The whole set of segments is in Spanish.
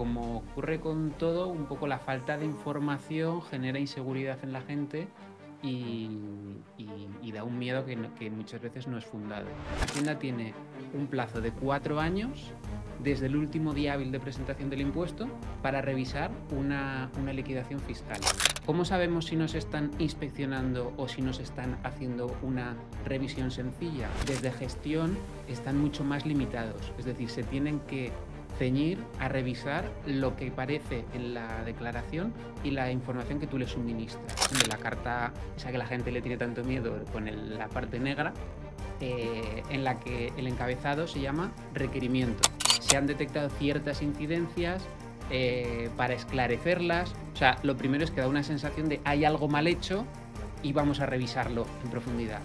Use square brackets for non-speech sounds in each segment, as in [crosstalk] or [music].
como ocurre con todo, un poco la falta de información genera inseguridad en la gente y, da un miedo que, que, muchas veces no es fundado. La Hacienda tiene un plazo de cuatro años desde el último día hábil de presentación del impuesto para revisar una, una liquidación fiscal. ¿Cómo sabemos si nos están inspeccionando o si nos están haciendo una revisión sencilla? Desde gestión están mucho más limitados, es decir, se tienen que ceñir a revisar lo que parece en la declaración y la información que tú le suministras. De la carta, esa que la gente le tiene tanto miedo con la parte negra, eh, en la que el encabezado se llama requerimiento. Se han detectado ciertas incidencias eh, para esclarecerlas. O sea, lo primero es que da una sensación de hay algo mal hecho y vamos a revisarlo en profundidad.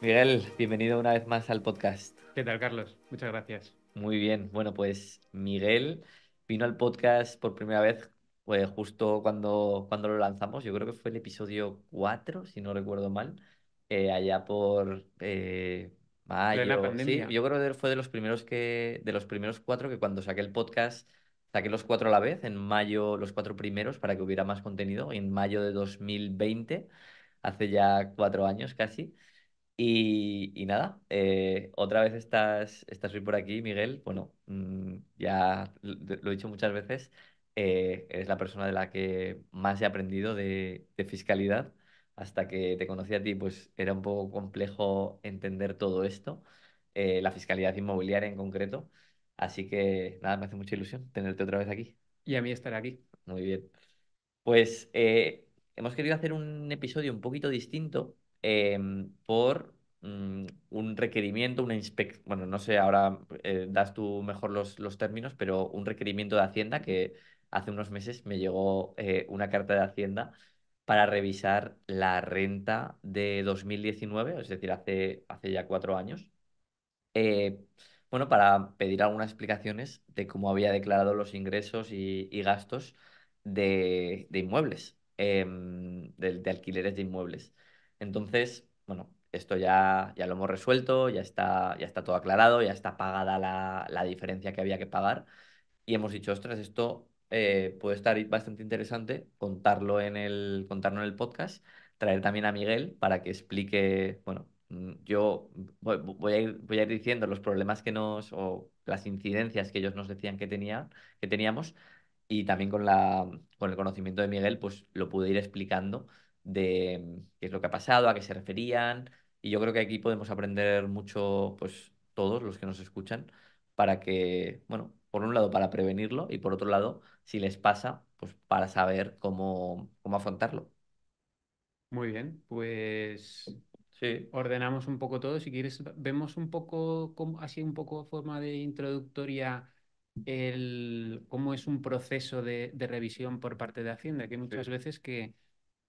Miguel, bienvenido una vez más al podcast. ¿Qué tal, Carlos? Muchas gracias. Muy bien, bueno, pues Miguel vino al podcast por primera vez pues, justo cuando, cuando lo lanzamos, yo creo que fue el episodio 4, si no recuerdo mal, eh, allá por eh, mayo. Sí, yo creo que fue de los primeros que, de los primeros cuatro que cuando saqué el podcast, saqué los cuatro a la vez, en mayo, los cuatro primeros, para que hubiera más contenido, en mayo de 2020, hace ya cuatro años casi. Y, nada, eh, otra vez estás, estás hoy por aquí, Miguel. Bueno, mm, ya lo he dicho muchas veces, eh, eres la persona de la que más he aprendido de, fiscalidad. Hasta que te conocí a ti, pues era un poco complejo entender todo esto, eh, la fiscalidad inmobiliaria en concreto. Así que nada, me hace mucha ilusión tenerte otra vez aquí. Y a mí estar aquí. Muy bien. Pues hemos querido hacer un episodio un poquito distinto Em, por mm, un requerimiento, una inspección, bueno, no sé, ahora eh, das tú mejor los, los, términos, pero un requerimiento de Hacienda que hace unos meses me llegó eh, una carta de Hacienda para revisar la renta de 2019, es decir, hace, hace ya cuatro años, eh, bueno, para pedir algunas explicaciones de cómo había declarado los ingresos y, gastos de, inmuebles, em, de alquileres de inmuebles. Entonces, bueno, esto ya, lo hemos resuelto, ya está, ya está todo aclarado, ya está pagada la, diferencia que había que pagar. Y hemos dicho, ostras, esto eh, puede estar bastante interesante contarlo en el, contarlo en el podcast, traer también a Miguel para que explique, bueno, mm, yo voy, a ir, diciendo los problemas que nos, o las incidencias que ellos nos decían que, que teníamos, y también con, con el conocimiento de Miguel, pues lo pude ir explicando de mm, qué es lo que ha pasado, a qué se referían. Y yo creo que aquí podemos aprender mucho, pues todos los que nos escuchan, para que, bueno, por un lado para prevenirlo y por otro lado, si les pasa, pues para saber cómo, cómo afrontarlo. Muy bien, pues sí. ordenamos un poco todo. Si quieres, vemos un poco, como así un poco forma de introductoria el, cómo es un proceso de, de, revisión por parte de Hacienda, que muchas veces que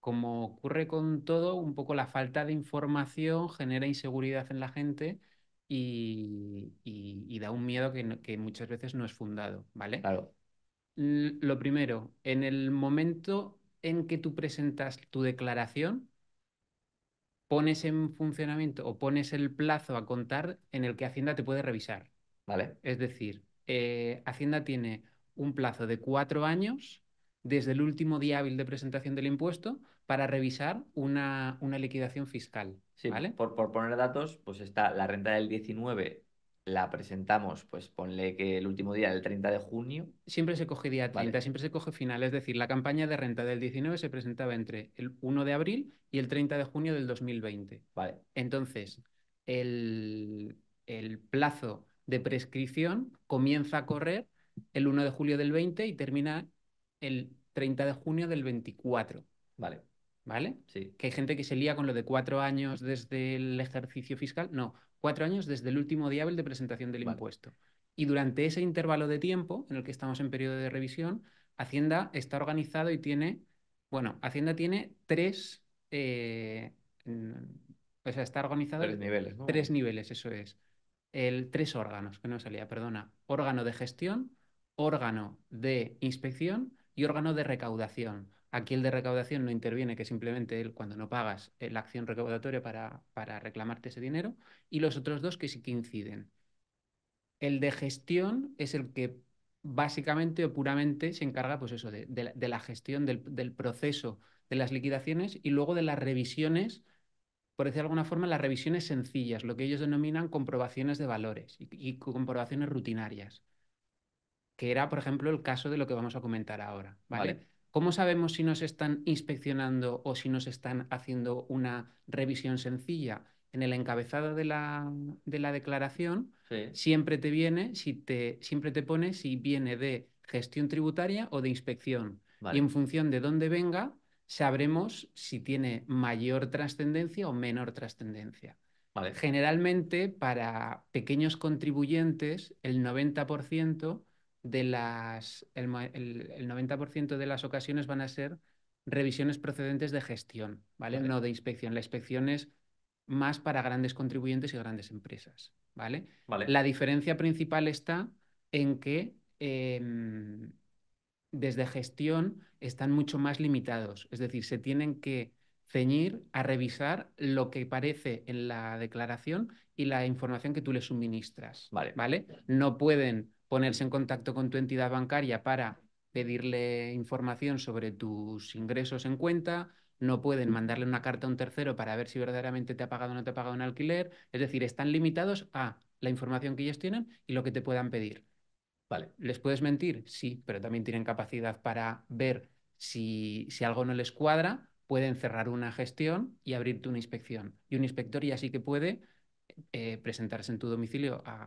como ocurre con todo, un poco la falta de información genera inseguridad en la gente y, da un miedo que, muchas veces no es fundado, ¿vale? Claro. Lo primero, en el momento en que tú presentas tu declaración, pones en funcionamiento o pones el plazo a contar en el que Hacienda te puede revisar. Vale. Es decir, eh, Hacienda tiene un plazo de cuatro años desde el último día hábil de presentación del impuesto para revisar una, una liquidación fiscal. ¿vale? por, por, poner datos, pues está la renta del 19, la presentamos, pues ponle que el último día, el 30 de junio. Siempre se coge día 30, siempre se coge final, es decir, la campaña de renta del 19 se presentaba entre el 1 de abril y el 30 de junio del 2020. Vale. Entonces, el, el plazo de prescripción comienza a correr el 1 de julio del 20 y termina el 30 de junio del 24. Vale. ¿vale? Sí. Que hay gente que se lía con lo de cuatro años desde el ejercicio fiscal. No, cuatro años desde el último día de presentación del impuesto. Y durante ese intervalo de tiempo en el que estamos en periodo de revisión, Hacienda está organizado y tiene, bueno, Hacienda tiene tres, eh, mm, o sea, está organizado. Tres niveles, ¿no? Tres niveles, eso es. El, tres órganos, que no salía, perdona. Órgano de gestión, órgano de inspección y órgano de recaudación. Aquí el de recaudación no interviene, que simplemente él, cuando no pagas eh, la acción recaudatoria para, para reclamarte ese dinero, y los otros dos que sí que inciden. El de gestión es el que básicamente o puramente se encarga pues eso, de, la gestión del, proceso de las liquidaciones y luego de las revisiones, por decir de alguna forma, las revisiones sencillas, lo que ellos denominan comprobaciones de valores y, comprobaciones rutinarias, que era, por ejemplo, el caso de lo que vamos a comentar ahora. ¿vale? vale ¿Cómo sabemos si nos están inspeccionando o si nos están haciendo una revisión sencilla? En el encabezado de la, declaración siempre te viene, si te, siempre te pone si viene de gestión tributaria o de inspección. Y en función de dónde venga, sabremos si tiene mayor trascendencia o menor trascendencia. Generalmente, para pequeños contribuyentes, el 90% de las, el, 90% de las ocasiones van a ser revisiones procedentes de gestión, ¿vale? No de inspección. La inspección es más para grandes contribuyentes y grandes empresas, ¿vale? La diferencia principal está en que em, desde gestión están mucho más limitados, es decir, se tienen que ceñir a revisar lo que parece en la declaración y la información que tú le suministras, ¿vale? ¿vale? No pueden ponerse en contacto con tu entidad bancaria para pedirle información sobre tus ingresos en cuenta, no pueden mandarle una carta a un tercero para ver si verdaderamente te ha pagado o no te ha pagado un alquiler, es decir, están limitados a la información que ellos tienen y lo que te puedan pedir. Vale, ¿les puedes mentir? Sí, pero también tienen capacidad para ver si, si algo no les cuadra, pueden cerrar una gestión y abrirte una inspección. Y un inspector ya sí que puede eh, presentarse en tu domicilio a,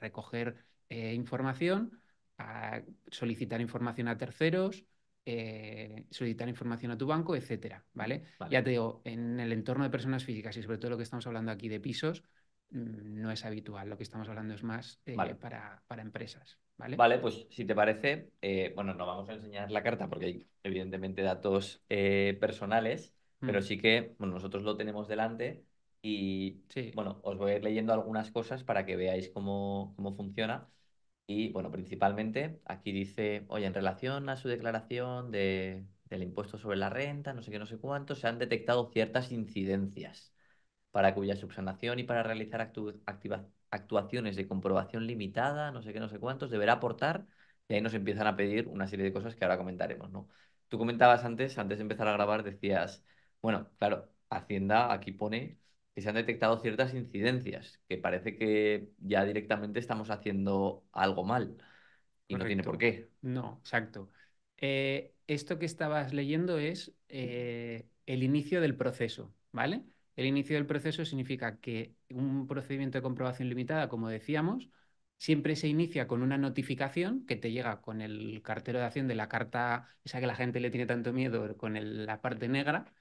recoger eh, información, a solicitar información a terceros, eh, solicitar información a tu banco, etcétera, ¿vale? Ya te digo, en el entorno de personas físicas y sobre todo lo que estamos hablando aquí de pisos, mm, no es habitual. Lo que estamos hablando es más para, empresas. ¿vale? vale, pues si te parece, bueno, no vamos a enseñar la carta porque hay evidentemente datos personales, pero mm. sí que nosotros lo tenemos delante y sí. bueno, os voy a ir leyendo algunas cosas para que veáis cómo, cómo funciona. Y bueno, principalmente aquí dice, oye, en relación a su declaración de, del impuesto sobre la renta, no sé qué, no sé cuánto, se han detectado ciertas incidencias para cuya subsanación y para realizar actuaciones de comprobación limitada, no sé qué, no sé cuántos, deberá aportar. Y ahí nos empiezan a pedir una serie de cosas que ahora comentaremos, ¿no? Tú comentabas antes, antes de empezar a grabar, decías, bueno, claro, Hacienda aquí pone que se han detectado ciertas incidencias, que parece que ya directamente estamos haciendo algo mal y no tiene por qué. No, exacto. Eh, esto que estabas leyendo es eh, el inicio del proceso, ¿vale? El inicio del proceso significa que un procedimiento de comprobación limitada, como decíamos, siempre se inicia con una notificación que te llega con el cartero de acción de la carta, esa que la gente le tiene tanto miedo, con la parte negra,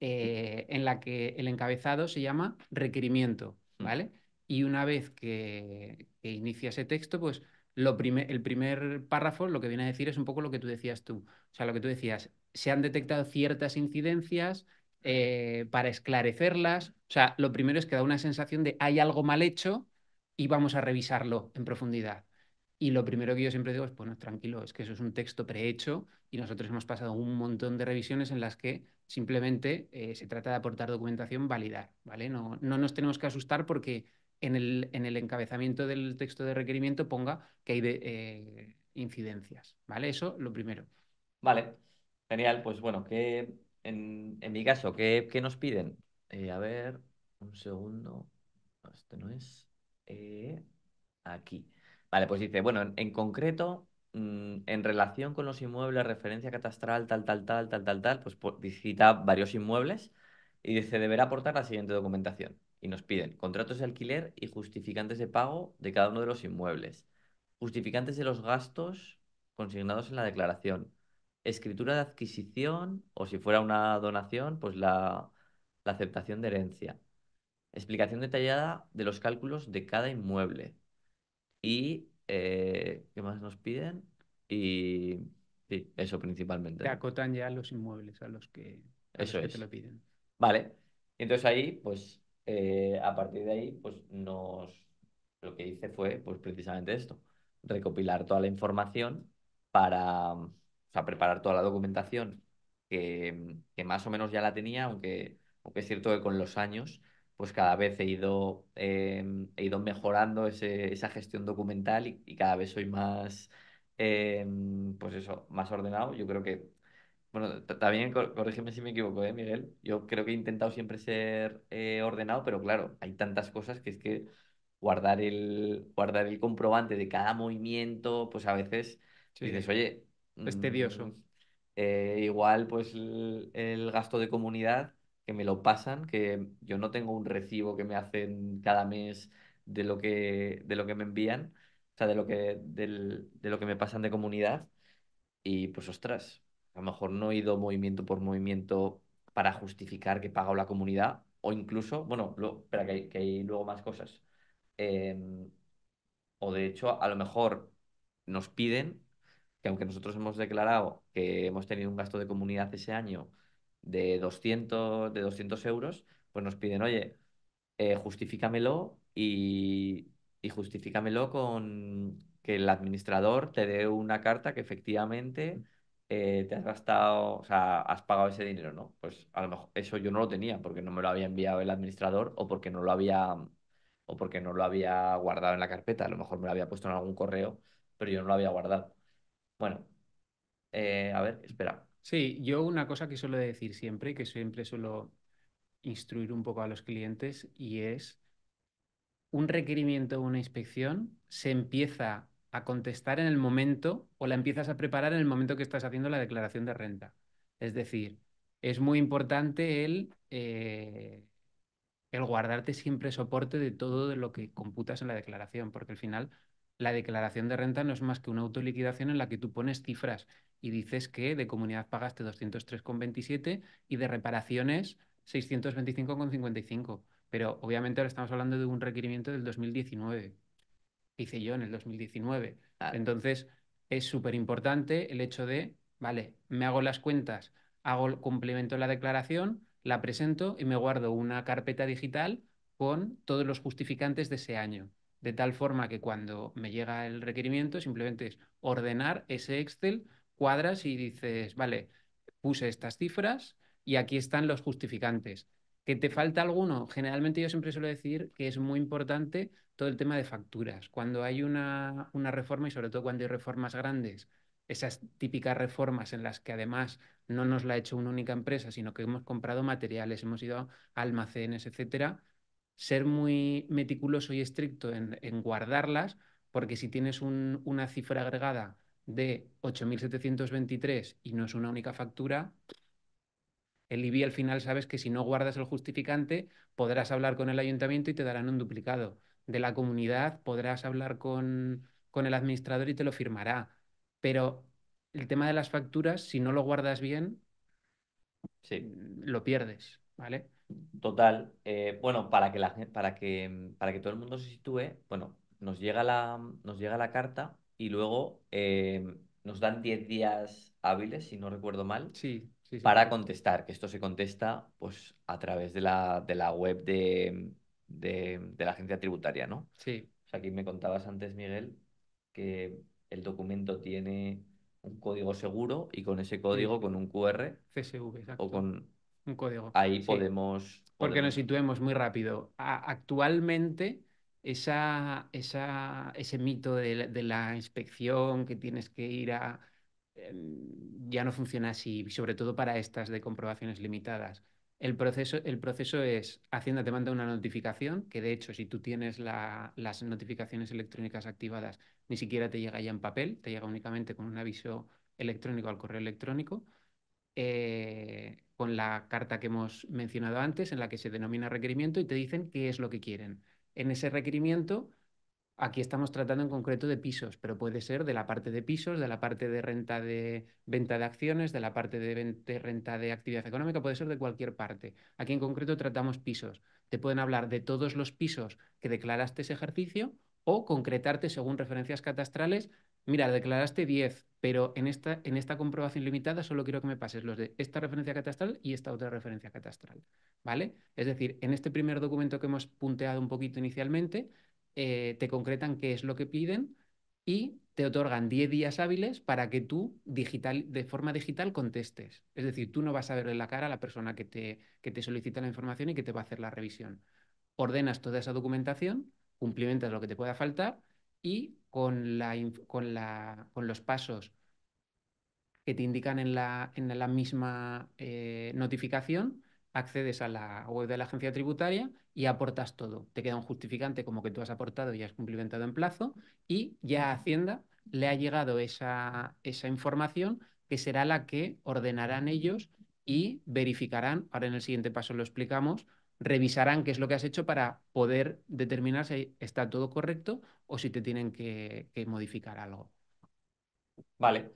eh, en la que el encabezado se llama requerimiento, mm. ¿vale? Y una vez que, inicia ese texto, pues lo el primer párrafo lo que viene a decir es un poco lo que tú decías tú. O sea, lo que tú decías, se han detectado ciertas incidencias eh, para esclarecerlas. O sea, lo primero es que da una sensación de hay algo mal hecho y vamos a revisarlo en profundidad. Y lo primero que yo siempre digo es, bueno, tranquilo, es que eso es un texto prehecho y nosotros hemos pasado un montón de revisiones en las que simplemente eh, se trata de aportar documentación, validar, ¿vale? No, no nos tenemos que asustar porque en el, en el encabezamiento del texto de requerimiento ponga que hay eh, incidencias, ¿vale? Eso lo primero. Vale, genial. Pues bueno, en, mi caso, ¿qué, nos piden? Eh, a ver, un segundo. Este no es. aquí. Vale, pues dice, bueno, en, concreto, mm, en relación con los inmuebles, referencia catastral, tal, tal, tal, tal, tal, tal, pues visita varios inmuebles y dice, deberá aportar la siguiente documentación. Y nos piden contratos de alquiler y justificantes de pago de cada uno de los inmuebles, justificantes de los gastos consignados en la declaración, escritura de adquisición o si fuera una donación, pues la, la aceptación de herencia, explicación detallada de los cálculos de cada inmueble, y, eh, ¿qué más nos piden? Y sí, eso principalmente. Te acotan ya los inmuebles a los que, a eso los que es. te lo piden. Vale. Entonces ahí, pues, eh, a partir de ahí, pues nos lo que hice fue, pues, precisamente esto, recopilar toda la información para o sea, preparar toda la documentación que, que, más o menos ya la tenía, aunque, aunque es cierto que con los años pues cada vez he ido, em, he ido mejorando ese, esa gestión documental y, cada vez soy más, em, pues eso, más ordenado. Yo creo que, bueno, también corrígeme si me equivoco, ¿eh, Miguel? Yo creo que he intentado siempre ser eh, ordenado, pero claro, hay tantas cosas que es que guardar el, guardar el comprobante de cada movimiento, pues a veces dices, oye... Es tedioso. Mm, eh, igual, pues el gasto de comunidad que me lo pasan, que yo no tengo un recibo que me hacen cada mes de lo que, de lo que me envían, o sea, de lo que, de lo que me pasan de comunidad. Y pues ostras, a lo mejor no he ido movimiento por movimiento para justificar que pago la comunidad, o incluso, bueno, espera que hay, luego más cosas. Em, o de hecho, a lo mejor nos piden que aunque nosotros hemos declarado que hemos tenido un gasto de comunidad ese año de 200, de 200 euros, pues nos piden, oye, eh, justifícamelo y, y justifícamelo con que el administrador te dé una carta que efectivamente eh, te has gastado, o sea, has pagado ese dinero, ¿no? Pues a lo mejor eso yo no lo tenía porque no me lo había enviado el administrador o porque no lo había o porque no lo había guardado en la carpeta, a lo mejor me lo había puesto en algún correo, pero yo no lo había guardado. Bueno, eh, a ver, espera. Sí, yo una cosa que suelo decir siempre, que siempre suelo instruir un poco a los clientes, y es un requerimiento o una inspección se empieza a contestar en el momento o la empiezas a preparar en el momento que estás haciendo la declaración de renta. Es decir, es muy importante el, eh, el guardarte siempre soporte de todo lo que computas en la declaración, porque al final la declaración de renta no es más que una autoliquidación en la que tú pones cifras y dices que de comunidad pagaste 203,27 y de reparaciones 625,55. Pero obviamente ahora estamos hablando de un requerimiento del 2019. hice yo en el 2019. Entonces, es súper importante el hecho de, vale, me hago las cuentas, hago, complemento la declaración, la presento y me guardo una carpeta digital con todos los justificantes de ese año. De tal forma que cuando me llega el requerimiento simplemente es ordenar ese Excel cuadras y dices, vale, puse estas cifras y aquí están los justificantes. ¿Que te falta alguno? Generalmente yo siempre suelo decir que es muy importante todo el tema de facturas. Cuando hay una, reforma y sobre todo cuando hay reformas grandes, esas típicas reformas en las que además no nos la ha hecho una única empresa, sino que hemos comprado materiales, hemos ido a almacenes, etcétera, ser muy meticuloso y estricto en, guardarlas, porque si tienes una cifra agregada de 8.723 y no es una única factura, el IBI al final sabes que si no guardas el justificante, podrás hablar con el ayuntamiento y te darán un duplicado. De la comunidad podrás hablar con, con el administrador y te lo firmará. Pero el tema de las facturas, si no lo guardas bien, mm, lo pierdes, ¿vale? Total. Eh, bueno, para que, la, para, que, para que todo el mundo se sitúe, bueno, nos llega la, nos llega la carta y luego em, nos dan 10 días hábiles, si no recuerdo mal, para contestar, que esto se contesta pues, a través de la, de la web de, la agencia tributaria, ¿no? Sí. O sea, aquí me contabas antes, Miguel, que el documento tiene un código seguro y con ese código, con un QR. CSV, O con un código. Ahí podemos, Porque nos situemos muy rápido. actualmente esa, ese mito de, la inspección que tienes que ir a, em, ya no funciona así, sobre todo para estas de comprobaciones limitadas. El proceso, el proceso es, Hacienda te manda una notificación, que de hecho si tú tienes las notificaciones electrónicas activadas, ni siquiera te llega ya en papel, te llega únicamente con un aviso electrónico al correo electrónico, eh, con la carta que hemos mencionado antes, en la que se denomina requerimiento y te dicen qué es lo que quieren en ese requerimiento, aquí estamos tratando en concreto de pisos, pero puede ser de la parte de pisos, de la parte de renta de venta de acciones, de la parte de, de renta de actividad económica, puede ser de cualquier parte. Aquí en concreto tratamos pisos. Te pueden hablar de todos los pisos que declaraste ese ejercicio o concretarte según referencias catastrales. Mira, declaraste 10, pero en esta, en esta comprobación limitada solo quiero que me pases los de esta referencia catastral y esta otra referencia catastral. ¿Vale? Es decir, en este primer documento que hemos punteado un poquito inicialmente, eh, te concretan qué es lo que piden y te otorgan 10 días hábiles para que tú digital, de forma digital contestes. Es decir, tú no vas a ver en la cara a la persona que que te solicita la información y que te va a hacer la revisión. Ordenas toda esa documentación, cumplimentas lo que te pueda faltar y con, la, con, la, con los pasos que te indican en la, en la misma eh, notificación, accedes a la web de la agencia tributaria y aportas todo. Te queda un justificante como que tú has aportado y has cumplimentado en plazo y ya a Hacienda le ha llegado esa información que será la que ordenarán ellos y verificarán, ahora en el siguiente paso lo explicamos, revisarán qué es lo que has hecho para poder determinar si está todo correcto o si te tienen que, modificar algo. Vale.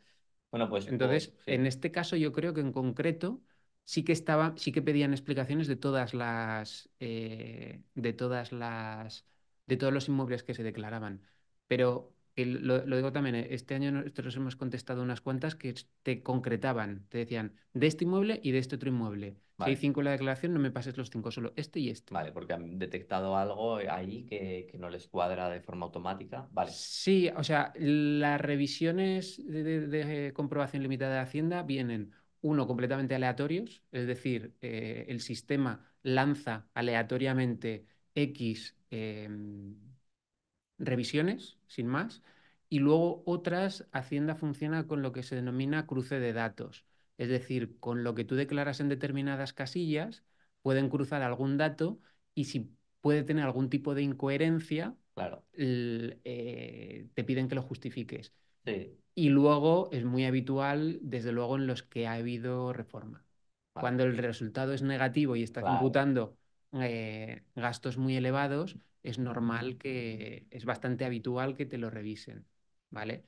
Bueno, pues. Entonces, en este caso, yo creo que en concreto sí que estaba, sí que pedían explicaciones de todas las. Eh, de todas las. de todos los inmuebles que se declaraban. Pero lo, digo también, eh, este año nosotros hemos contestado unas cuantas que te concretaban, te decían de este inmueble y de este otro inmueble. Si hay cinco en la declaración, no me pases los cinco, solo este y este. Vale, porque han detectado algo eh, ahí que, no les cuadra de forma automática. Vale. Sí, o sea, las revisiones de, comprobación limitada de Hacienda vienen, uno, completamente aleatorios, es decir, eh, el sistema lanza aleatoriamente X. Eh, revisiones, sin más, y luego otras Hacienda funciona con lo que se denomina cruce de datos. Es decir, con lo que tú declaras en determinadas casillas, pueden cruzar algún dato y si puede tener algún tipo de incoherencia, claro. Eh, te piden que lo justifiques. Y luego es muy habitual, desde luego, en los que ha habido reforma. Cuando el resultado es negativo y estás computando... Eh, gastos muy elevados, es normal que, es bastante habitual que te lo revisen, ¿vale?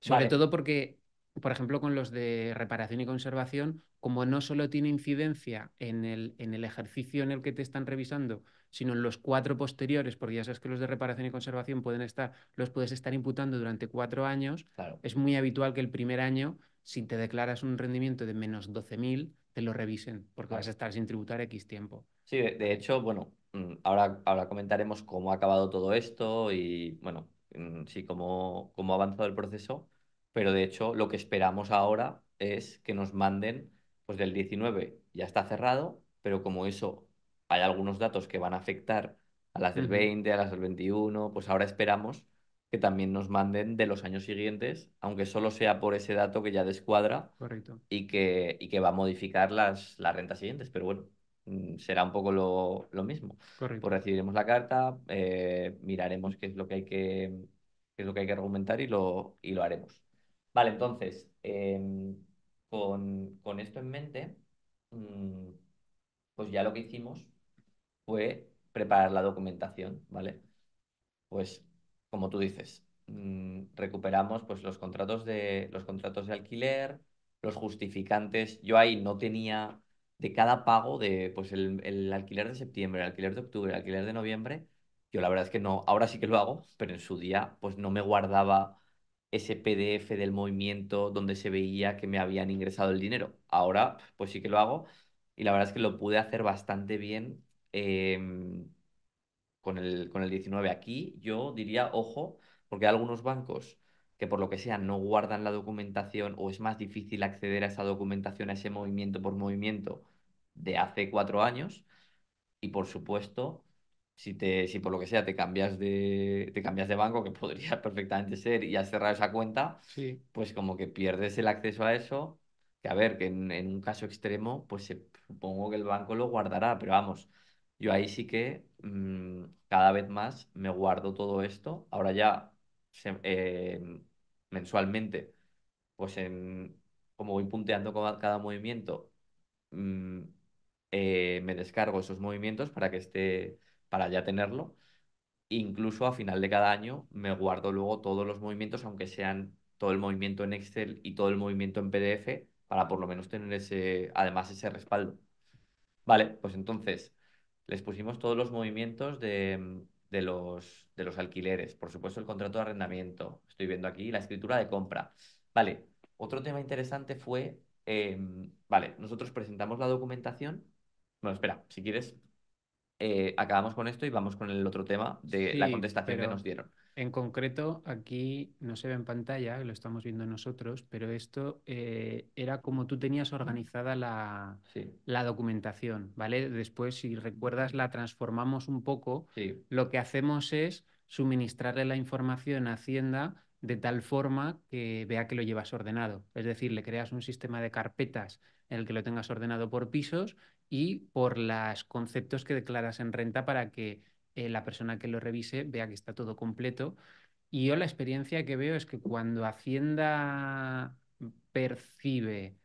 Sobre todo porque, por ejemplo, con los de reparación y conservación, como no solo tiene incidencia en el, en el ejercicio en el que te están revisando, sino en los cuatro posteriores, porque ya sabes que los de reparación y conservación pueden estar, los puedes estar imputando durante cuatro años, es muy habitual que el primer año, si te declaras un rendimiento de menos 12.000, te lo revisen, porque vas a estar sin tributar X tiempo. Sí, de, hecho, bueno, mm, ahora, ahora comentaremos cómo ha acabado todo esto y, bueno, mm, sí, cómo, cómo ha avanzado el proceso, pero de hecho lo que esperamos ahora es que nos manden, pues del 19 ya está cerrado, pero como eso hay algunos datos que van a afectar a las del 20, a las del 21, pues ahora esperamos que también nos manden de los años siguientes, aunque solo sea por ese dato que ya descuadra Y, que, que va a modificar las, las rentas siguientes. Pero bueno, mm, será un poco lo, mismo. Pues recibiremos la carta, eh, miraremos qué es lo que hay que, es lo que, hay que argumentar y lo, lo haremos. Vale, entonces, em, con, con, esto en mente, mm, pues ya lo que hicimos fue preparar la documentación, ¿vale? Pues como tú dices, mm, recuperamos pues, los, contratos de, los contratos de alquiler, los justificantes. Yo ahí no tenía de cada pago de pues, el, alquiler de septiembre, el alquiler de octubre, el alquiler de noviembre. Yo la verdad es que no, ahora sí que lo hago, pero en su día pues no me guardaba ese PDF del movimiento donde se veía que me habían ingresado el dinero. Ahora, pues sí que lo hago y la verdad es que lo pude hacer bastante bien em, con el, con el 19. Aquí yo diría, ojo, porque hay algunos bancos que por lo que sea no guardan la documentación o es más difícil acceder a esa documentación, a ese movimiento por movimiento de hace cuatro años. Y por supuesto, si, te, si por lo que sea te cambias de, te cambias de banco, que [laughs] podría perfectamente ser, y has cerrado esa cuenta, sí. pues como que pierdes el acceso a eso. Que a ver, que en, en un caso extremo, pues supongo que el banco lo guardará, pero vamos, yo ahí sí que mm, cada vez más me guardo todo esto. Ahora ya eh, mensualmente, pues en, como voy punteando con cada movimiento, mm, eh, me descargo esos movimientos para que esté, para ya tenerlo. Incluso a final de cada año me guardo luego todos los movimientos, aunque sean todo el movimiento en Excel y todo el movimiento en PDF, para por lo menos tener ese, además ese respaldo. Vale, pues entonces les pusimos todos los movimientos de, de, los, de los alquileres, por supuesto el contrato de arrendamiento, estoy viendo aquí, la escritura de compra. Vale, otro tema interesante fue, em, vale, nosotros presentamos la documentación. Bueno, espera, si quieres, eh, acabamos con esto y vamos con el otro tema de la contestación que nos dieron. En concreto, aquí no se ve en pantalla, lo estamos viendo nosotros, pero esto eh, era como tú tenías organizada la, la, documentación, ¿vale? Después, si recuerdas, la transformamos un poco. Lo que hacemos es suministrarle la información a Hacienda de tal forma que vea que lo llevas ordenado. Es decir, le creas un sistema de carpetas en el que lo tengas ordenado por pisos y por los conceptos que declaras en renta para que eh, la persona que lo revise vea que está todo completo. Y yo la experiencia que veo es que cuando Hacienda percibe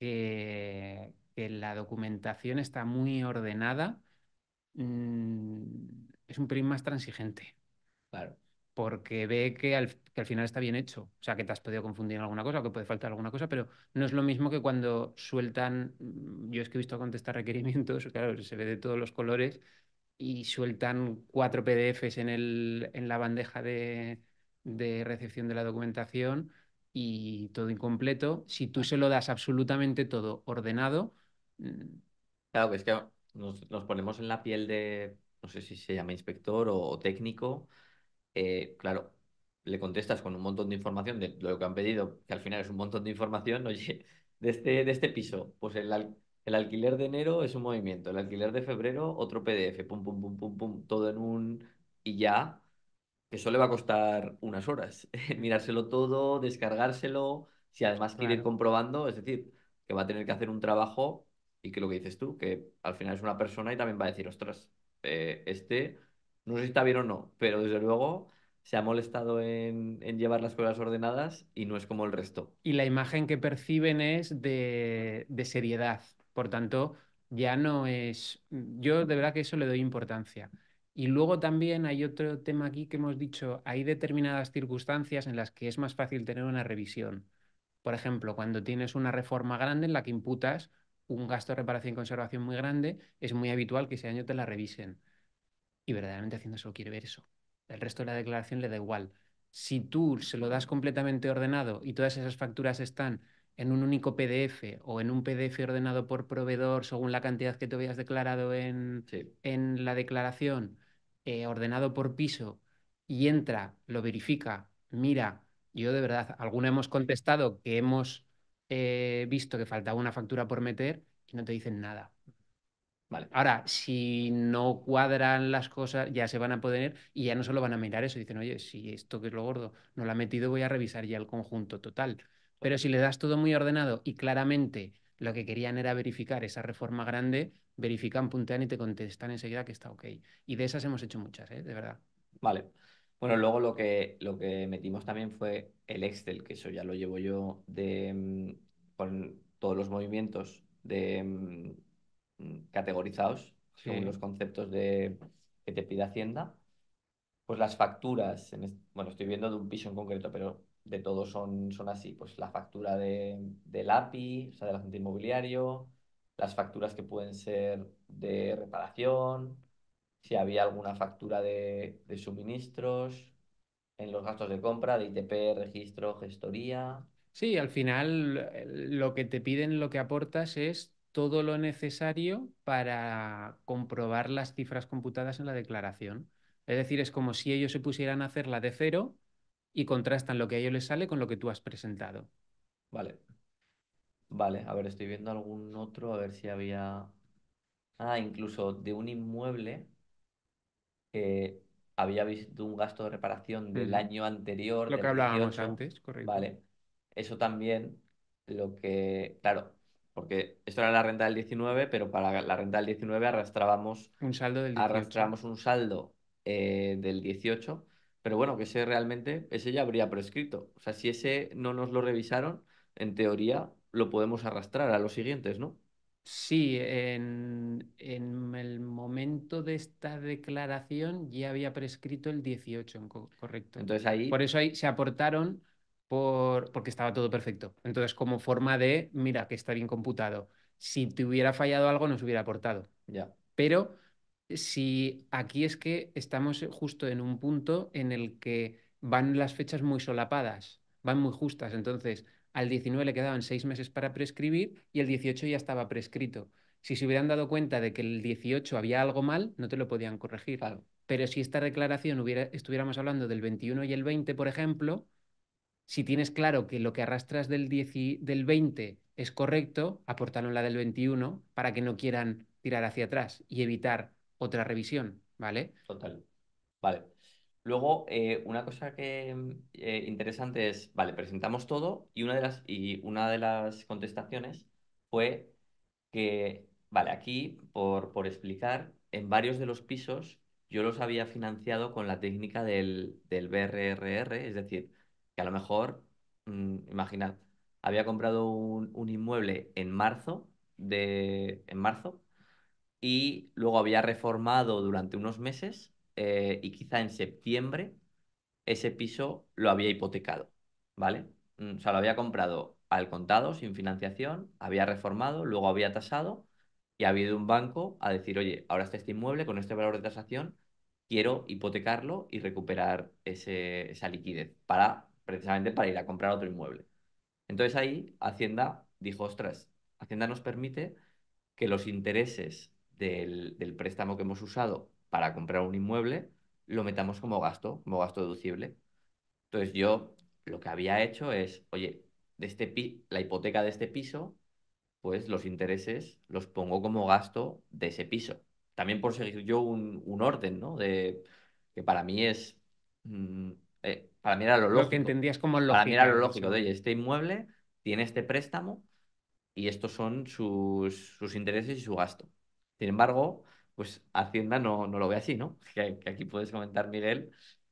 que, la documentación está muy ordenada, mm, es un pelín más transigente. Claro. Porque ve que al, que al, final está bien hecho. O sea, que te has podido confundir en alguna cosa, o que puede faltar alguna cosa, pero no es lo mismo que cuando sueltan. Mm, yo es que he visto contestar requerimientos, [laughs] claro, se ve de todos los colores y sueltan cuatro PDFs en, el, en la bandeja de, recepción de la documentación y todo incompleto. Si tú se lo das absolutamente todo ordenado. Mm, claro, es que nos, ponemos en la piel de, no sé si se llama inspector o, técnico. Eh, claro, le contestas con un montón de información de lo que han pedido, que al final es un montón de información, [laughs] oye, de este, de este piso, pues el, el alquiler de enero es un movimiento, el alquiler de febrero otro PDF, pum, pum, pum, pum, pum, todo en un y ya, que eso le va a costar unas horas. [laughs] Mirárselo todo, descargárselo, si además quiere ir comprobando, es decir, que va a tener que hacer un trabajo y que lo que dices tú, que al final es una persona y también va a decir, ostras, eh, este, no sé si está bien o no, pero desde luego se ha molestado en, llevar las cosas ordenadas y no es como el resto. Y la imagen que perciben es de, de seriedad, por tanto, ya no es, mm, yo de verdad que eso le doy importancia. Y luego también hay otro tema aquí que hemos dicho, hay determinadas circunstancias en las que es más fácil tener una revisión. Por ejemplo, cuando tienes una reforma grande en la que imputas un gasto de reparación y conservación muy grande, es muy habitual que ese año te la revisen. Y verdaderamente Hacienda solo quiere ver eso. El resto de la declaración le da igual. Si tú se lo das completamente ordenado y todas esas facturas están en un único PDF o en un PDF ordenado por proveedor según la cantidad que te habías declarado en, la declaración, eh, ordenado por piso, y entra, lo verifica, mira, yo de verdad, alguna hemos contestado que hemos eh, visto que faltaba una factura por meter y no te dicen nada. Vale. Ahora, si no cuadran las cosas, ya se van a poder y ya no solo van a mirar eso, dicen, oye, si esto que es lo gordo no lo ha metido, voy a revisar ya el conjunto total. Pero si le das todo muy ordenado y claramente lo que querían era verificar esa reforma grande, verifican, puntean y te contestan enseguida que está ok. Y de esas hemos hecho muchas, ¿eh? de verdad. Vale. Bueno, luego lo que, lo que metimos también fue el Excel, que eso ya lo llevo yo de, mm, con todos los movimientos de, mm, categorizados según los conceptos de, que te pide Hacienda. Pues las facturas, en, bueno, estoy viendo de un piso en concreto, pero de todo, son, son así, pues la factura de, del API, o sea, del agente inmobiliario, las facturas que pueden ser de reparación, si había alguna factura de, de suministros, en los gastos de compra, de ITP, registro, gestoría. Sí, al final lo que te piden, lo que aportas es todo lo necesario para comprobar las cifras computadas en la declaración. Es decir, es como si ellos se pusieran a hacerla de cero y contrastan lo que a ellos les sale con lo que tú has presentado. Vale. Vale, a ver, estoy viendo algún otro, a ver si había... Ah, incluso de un inmueble que había visto un gasto de reparación del año anterior. Lo que hablábamos antes, correcto. Vale, eso también lo que, claro, porque esto era la renta del 19, pero para la renta del 19 arrastrábamos un saldo, del un saldo eh, del 18 pero bueno, que ese realmente, ese ya habría prescrito. O sea, si ese no nos lo revisaron, en teoría lo podemos arrastrar a los siguientes, ¿no? Sí, en, el momento de esta declaración ya había prescrito el 18, correcto. Entonces ahí... Por eso ahí se aportaron por... porque estaba todo perfecto. Entonces, como forma de, mira, que está bien computado. Si te hubiera fallado algo, nos hubiera aportado. Ya. Pero si aquí es que estamos eh, justo en un punto en el que van las fechas muy solapadas, van muy justas. Entonces, al 19 le quedaban seis meses para prescribir y el 18 ya estaba prescrito. Si se hubieran dado cuenta de que el 18 había algo mal, no te lo podían corregir. Pero si esta declaración hubiera, estuviéramos hablando del 21 y el 20, por ejemplo, si tienes claro que lo que arrastras del, del 20 es correcto, aportaron la del 21 para que no quieran tirar hacia atrás y evitar otra revisión, ¿vale? Total. Vale. Luego, eh, una cosa que eh, interesante es, vale, presentamos todo y una de las, y una de las contestaciones fue que, vale, aquí, por, por explicar, en varios de los pisos yo los había financiado con la técnica del, BRRR, es decir, que a lo mejor, imagina, mm, imaginad, había comprado un, un, inmueble en marzo, de, en marzo y luego había reformado durante unos meses eh, y quizá en septiembre ese piso lo había hipotecado, ¿vale? Mm, o sea, lo había comprado al contado, sin financiación, había reformado, luego había tasado y había habido un banco a decir, oye, ahora está este inmueble con este valor de tasación, quiero hipotecarlo y recuperar esa liquidez para, precisamente para ir a comprar otro inmueble. Entonces ahí Hacienda dijo, ostras, Hacienda nos permite que los intereses del, préstamo que hemos usado para comprar un inmueble, lo metamos como gasto, como gasto deducible. Entonces yo lo que había hecho es, oye, de este la hipoteca de este piso, pues los intereses los pongo como gasto de ese piso. También por seguir yo un, orden, ¿no? De, que para mí es... Mm, eh, para mí era lo lógico. Lo que entendías como lógico. Para mí era lo lógico. De, oye, este inmueble tiene este préstamo y estos son sus, sus intereses y su gasto. Sin embargo, pues Hacienda no, lo ve así, ¿no? Que, aquí puedes comentar, Miguel,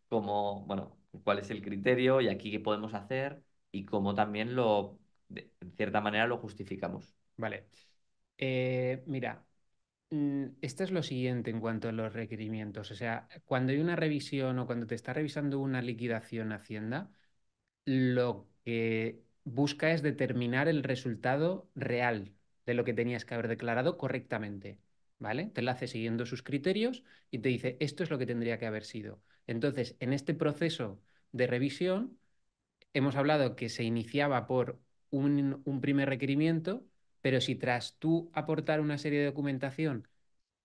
bueno, cuál es el criterio y aquí qué podemos hacer y cómo también lo, de, cierta manera, lo justificamos. Vale. Eh, mira, mm, esto es lo siguiente en cuanto a los requerimientos. O sea, cuando hay una revisión o cuando te está revisando una liquidación Hacienda, lo que busca es determinar el resultado real de lo que tenías que haber declarado correctamente. ¿vale? Te la hace siguiendo sus criterios y te dice, esto es lo que tendría que haber sido. Entonces, en este proceso de revisión, hemos hablado que se iniciaba por un, un primer requerimiento, pero si tras tú aportar una serie de documentación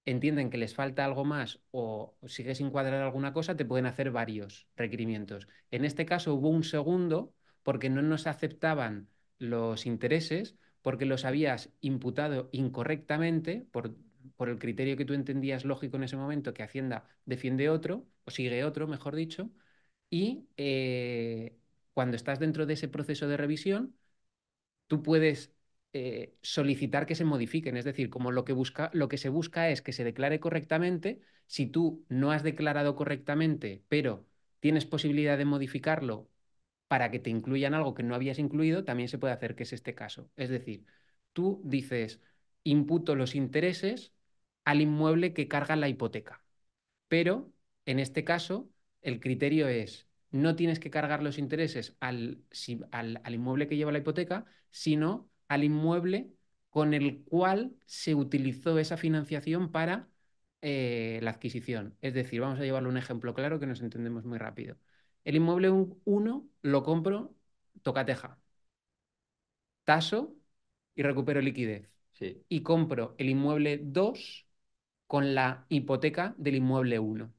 entienden que les falta algo más o sigues sin cuadrar alguna cosa, te pueden hacer varios requerimientos. En este caso hubo un segundo porque no nos aceptaban los intereses, porque los habías imputado incorrectamente por por el criterio que tú entendías lógico en ese momento, que Hacienda defiende otro, o sigue otro, mejor dicho, y eh, cuando estás dentro de ese proceso de revisión, tú puedes eh, solicitar que se modifiquen. Es decir, como lo que, busca, lo que se busca es que se declare correctamente, si tú no has declarado correctamente, pero tienes posibilidad de modificarlo para que te incluyan algo que no habías incluido, también se puede hacer que es este caso. Es decir, tú dices, imputo los intereses al inmueble que carga la hipoteca. Pero en este caso, el criterio es no tienes que cargar los intereses al, al, inmueble que lleva la hipoteca, sino al inmueble con el cual se utilizó esa financiación para eh, la adquisición. Es decir, vamos a llevarle un ejemplo claro que nos entendemos muy rápido. El inmueble 1 lo compro toca teja. taso y recupero liquidez. Y compro el inmueble 2 con la hipoteca del inmueble 1.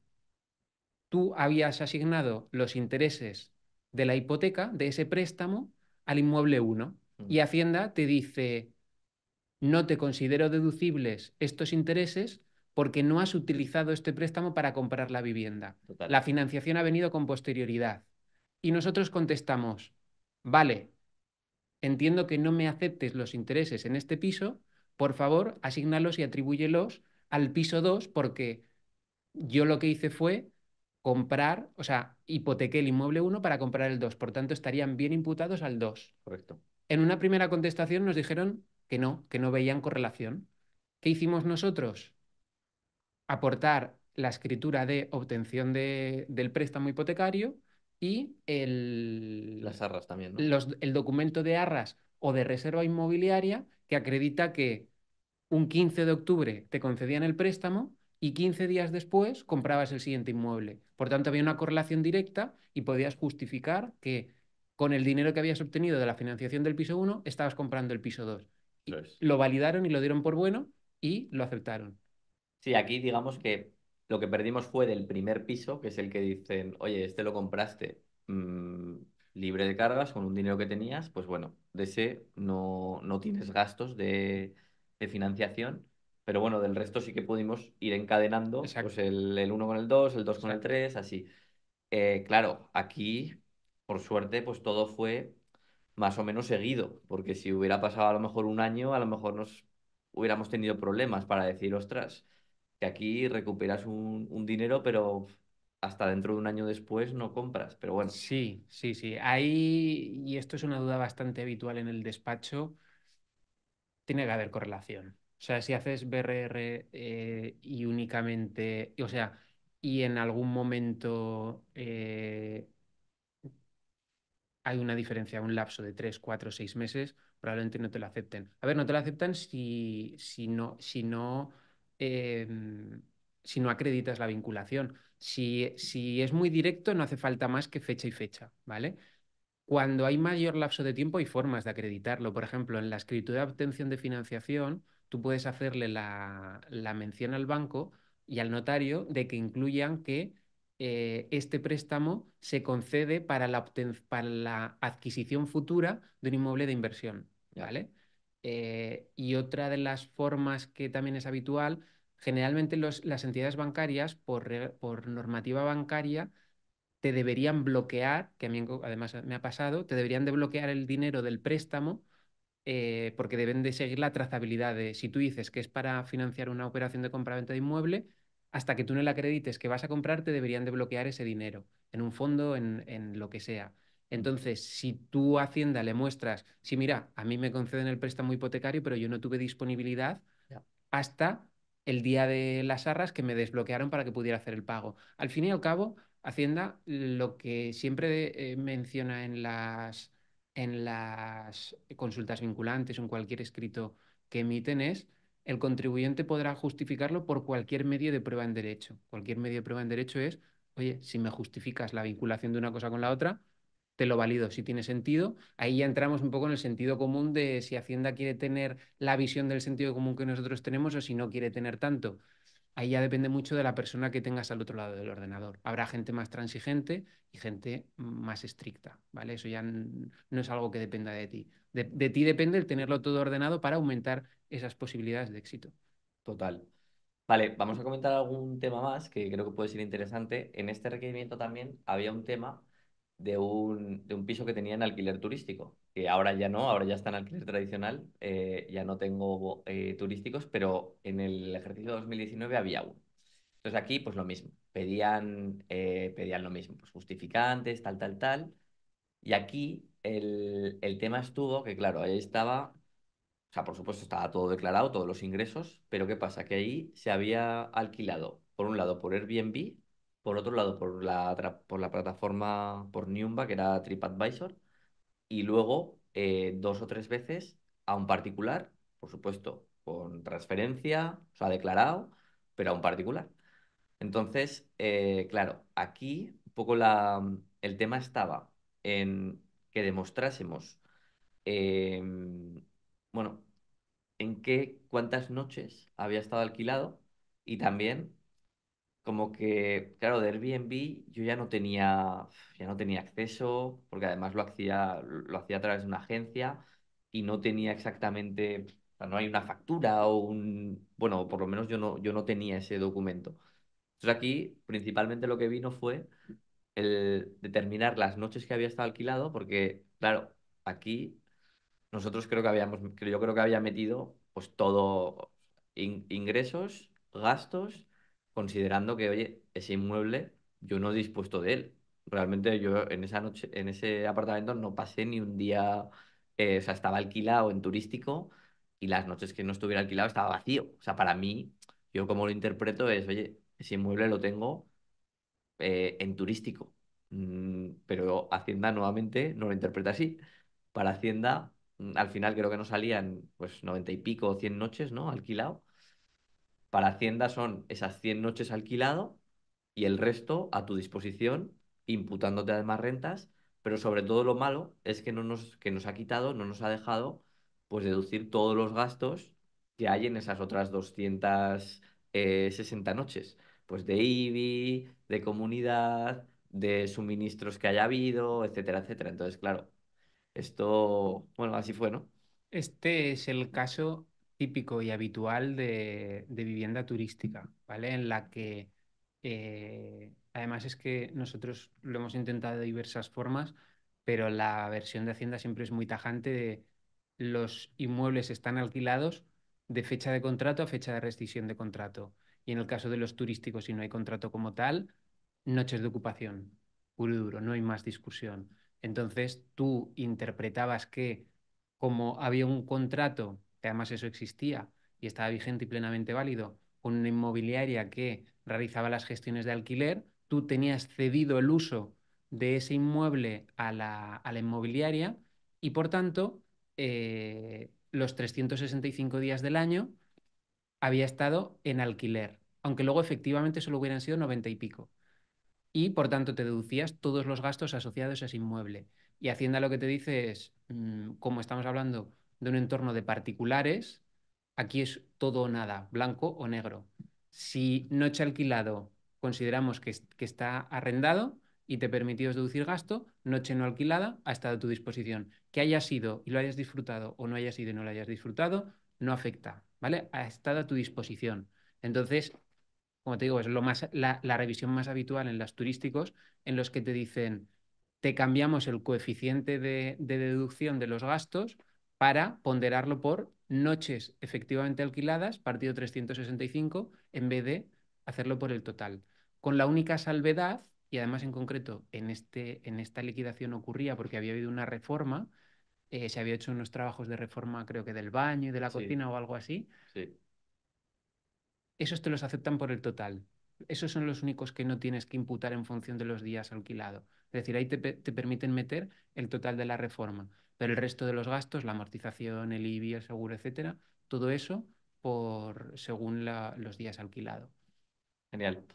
Tú habías asignado los intereses de la hipoteca, de ese préstamo, al inmueble 1 mm. y Hacienda te dice, no te considero deducibles estos intereses porque no has utilizado este préstamo para comprar la vivienda. La financiación ha venido con posterioridad. Y nosotros contestamos, vale, entiendo que no me aceptes los intereses en este piso, por favor, asignalos y atribúyelos al piso 2 porque yo lo que hice fue comprar, o sea, hipotequé el inmueble 1 para comprar el 2, por tanto estarían bien imputados al 2. Correcto. En una primera contestación nos dijeron que no, que no veían correlación. ¿Qué hicimos nosotros? Aportar la escritura de obtención del préstamo hipotecario y el, Las arras también, el documento de arras o de reserva inmobiliaria que acredita que un 15 de octubre te concedían el préstamo y 15 días después comprabas el siguiente inmueble. Por tanto, había una correlación directa y podías justificar que con el dinero que habías obtenido de la financiación del piso 1 estabas comprando el piso 2. Lo validaron y lo dieron por bueno y lo aceptaron. Sí, aquí digamos que lo que perdimos fue del primer piso, que es el que dicen, oye, este lo compraste mm, libre de cargas con un dinero que tenías, pues bueno, de ese no, no tienes gastos de de financiación, pero bueno, del resto sí que pudimos ir encadenando pues, el uno con el 2, el 2 con el 3, así. Eh, claro, aquí, por suerte, pues todo fue más o menos seguido, porque si hubiera pasado a lo mejor un año, a lo mejor nos hubiéramos tenido problemas para decir, ostras, que aquí recuperas un, dinero, pero hasta dentro de un año después no compras, pero bueno. Sí, sí, sí. Ahí, y esto es una duda bastante habitual en el despacho, tiene que haber correlación. O sea, si haces BRR eh, y únicamente, o sea, y en algún momento eh, hay una diferencia, un lapso de tres cuatro seis meses, probablemente no te lo acepten. A ver, no te lo aceptan si, si no, si no, em, si no acreditas la vinculación. Si, si es muy directo, no hace falta más que fecha y fecha, ¿vale? Cuando hay mayor lapso de tiempo hay formas de acreditarlo. Por ejemplo, en la escritura de obtención de financiación, tú puedes hacerle la, mención al banco y al notario de que incluyan que eh, este préstamo se concede para la, adquisición futura de un inmueble de inversión. ¿vale? Eh, y otra de las formas que también es habitual, generalmente las entidades bancarias, por normativa bancaria, deberían bloquear, que a mí además me ha pasado, te deberían de bloquear el dinero del préstamo eh, porque deben de seguir la trazabilidad de si tú dices que es para financiar una operación de compraventa de inmueble, hasta que tú no le acredites que vas a comprar, te deberían de bloquear ese dinero en un fondo, en, lo que sea. Entonces, si tú Hacienda le muestras, si mira, a mí me conceden el préstamo hipotecario, pero yo no tuve disponibilidad hasta el día de las arras que me desbloquearon para que pudiera hacer el pago. Al fin y al cabo, Hacienda lo que siempre eh, menciona en las, en las consultas vinculantes o en cualquier escrito que emiten es el contribuyente podrá justificarlo por cualquier medio de prueba en derecho. Cualquier medio de prueba en derecho es, oye, si me justificas la vinculación de una cosa con la otra, te lo valido, si tiene sentido. Ahí ya entramos un poco en el sentido común de si Hacienda quiere tener la visión del sentido común que nosotros tenemos o si no quiere tener tanto ahí ya depende mucho de la persona que tengas al otro lado del ordenador. Habrá gente más transigente y gente más estricta, ¿vale? Eso ya no es algo que dependa de ti. De, de ti depende el tenerlo todo ordenado para aumentar esas posibilidades de éxito. Total. Vale, vamos a comentar algún tema más que creo que puede ser interesante. En este requerimiento también había un tema de un, piso que tenía en alquiler turístico, que ahora ya no, ahora ya está en alquiler tradicional, eh, ya no tengo eh, turísticos, pero en el ejercicio 2019 había uno. Entonces aquí pues lo mismo, pedían, eh, pedían lo mismo, pues justificantes, tal, tal, tal. Y aquí el, el tema estuvo que claro, ahí estaba o sea, por supuesto estaba todo declarado, todos los ingresos, pero ¿qué pasa? Que ahí se había alquilado, por un lado, por Airbnb por otro lado, por la, por la plataforma, por Niumba, que era TripAdvisor, y luego eh, dos o tres veces a un particular, por supuesto, con transferencia, o sea, declarado, pero a un particular. Entonces, eh, claro, aquí un poco la, el tema estaba en que demostrásemos, em, bueno, en qué, cuántas noches había estado alquilado y también como que, claro, de Airbnb yo ya no tenía, ya no tenía acceso, porque además lo hacía, lo hacía a través de una agencia y no tenía exactamente, no hay una factura o un, bueno, por lo menos yo no, yo no tenía ese documento. Entonces aquí principalmente lo que vino fue el determinar las noches que había estado alquilado, porque, claro, aquí nosotros creo que habíamos, yo creo que había metido pues todo ingresos, gastos considerando que, oye, ese inmueble yo no he dispuesto de él. Realmente yo en esa noche, en ese apartamento no pasé ni un día, eh, o sea, estaba alquilado en turístico y las noches que no estuviera alquilado estaba vacío. O sea, para mí, yo como lo interpreto es, oye, ese inmueble lo tengo eh, en turístico, mm, pero Hacienda nuevamente no lo interpreta así. Para Hacienda, mm, al final creo que no salían pues 90 y pico o 100 noches, ¿no? Alquilado para Hacienda son esas 100 noches alquilado y el resto a tu disposición, imputándote además rentas, pero sobre todo lo malo es que, no nos, que nos ha quitado, no nos ha dejado pues deducir todos los gastos que hay en esas otras 260 eh, noches, pues de IBI, de comunidad, de suministros que haya habido, etcétera, etcétera. Entonces, claro, esto, bueno, así fue, ¿no? Este es el caso típico y habitual de, vivienda turística, ¿vale? En la que eh, además es que nosotros lo hemos intentado de diversas formas, pero la versión de Hacienda siempre es muy tajante de los inmuebles están alquilados de fecha de contrato a fecha de rescisión de contrato. Y en el caso de los turísticos, si no hay contrato como tal, noches de ocupación, puro y duro, no hay más discusión. Entonces tú interpretabas que como había un contrato que además eso existía y estaba vigente y plenamente válido, con una inmobiliaria que realizaba las gestiones de alquiler, tú tenías cedido el uso de ese inmueble a la, inmobiliaria y por tanto eh, los 365 días del año había estado en alquiler, aunque luego efectivamente solo hubieran sido 90 y pico. Y por tanto te deducías todos los gastos asociados a ese inmueble. Y Hacienda lo que te dice es, mm, como estamos hablando de un entorno de particulares, aquí es todo o nada, blanco o negro. Si noche alquilado consideramos que, está arrendado y te permitimos deducir gasto, noche no alquilada ha estado a tu disposición. Que haya sido y lo hayas disfrutado o no haya sido y no lo hayas disfrutado, no afecta, ¿vale? Ha estado a tu disposición. Entonces, como te digo, es lo más, la, revisión más habitual en los turísticos, en los que te dicen, te cambiamos el coeficiente de, deducción de los gastos para ponderarlo por noches efectivamente alquiladas, partido 365, en vez de hacerlo por el total. Con la única salvedad, y además en concreto en, este, en esta liquidación ocurría porque había habido una reforma, eh, se había hecho unos trabajos de reforma creo que del baño y de la cocina o algo así, esos te los aceptan por el total esos son los únicos que no tienes que imputar en función de los días alquilado. Es decir, ahí te, permiten meter el total de la reforma, pero el resto de los gastos, la amortización, el IBI, el seguro, etcétera, todo eso por según los días alquilado. Genial.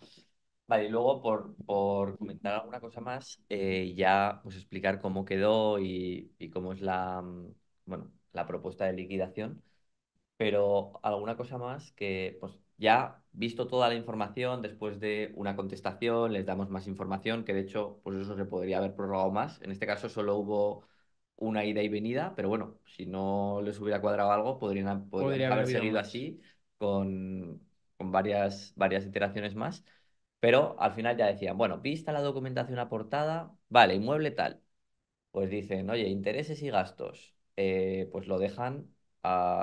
Vale, y luego por, comentar alguna cosa más, eh, ya pues explicar cómo quedó y, cómo es la, mm, bueno, la propuesta de liquidación, pero alguna cosa más que pues, ya visto toda la información, después de una contestación, les damos más información, que de hecho, pues eso se podría haber prorrogado más. En este caso solo hubo una ida y venida, pero bueno, si no les hubiera cuadrado algo, podrían, haber, seguido así con, varias, varias iteraciones más. Pero al final ya decían, bueno, vista la documentación aportada, vale, inmueble tal. Pues dicen, oye, intereses y gastos. Eh, pues lo dejan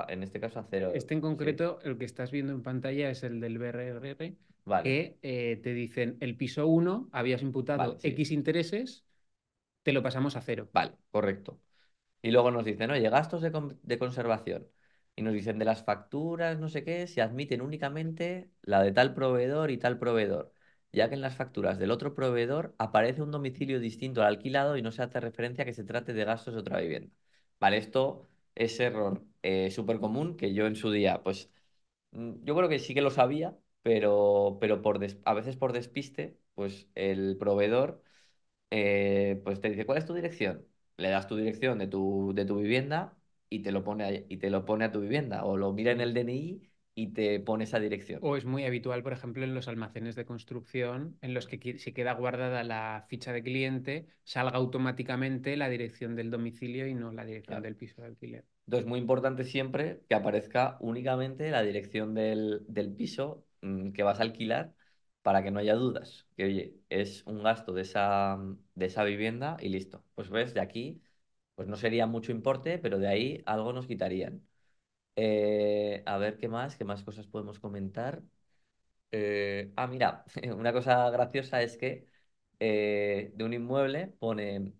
en este caso a cero. Este en concreto, el que estás viendo en pantalla es el del BRRR, vale. que eh, te dicen el piso 1, habías imputado X intereses, te lo pasamos a cero. Vale, correcto. Y luego nos dicen, oye, gastos de, de conservación. Y nos dicen de las facturas, no sé qué, se admiten únicamente la de tal proveedor y tal proveedor ya que en las facturas del otro proveedor aparece un domicilio distinto al alquilado y no se hace referencia a que se trate de gastos de otra vivienda. Vale, esto ese error eh, súper común que yo en su día, pues mm, yo creo que sí que lo sabía, pero, pero por a veces por despiste, pues el proveedor eh, pues te dice, ¿cuál es tu dirección? Le das tu dirección de tu, de tu vivienda y te, lo pone y te lo pone a tu vivienda o lo mira en el DNI y te pone esa dirección. O es muy habitual, por ejemplo, en los almacenes de construcción, en los que si queda guardada la ficha de cliente, salga automáticamente la dirección del domicilio y no la dirección del piso de alquiler. Entonces, muy importante siempre que aparezca únicamente la dirección del, piso mm, que vas a alquilar para que no haya dudas. Que, oye, es un gasto de esa, de esa vivienda y listo. Pues ves, de aquí, pues no sería mucho importe, pero de ahí algo nos quitarían. Eh, a ver qué más, qué más cosas podemos comentar. Eh, ah, mira, [laughs] una cosa graciosa es que eh, de un inmueble pone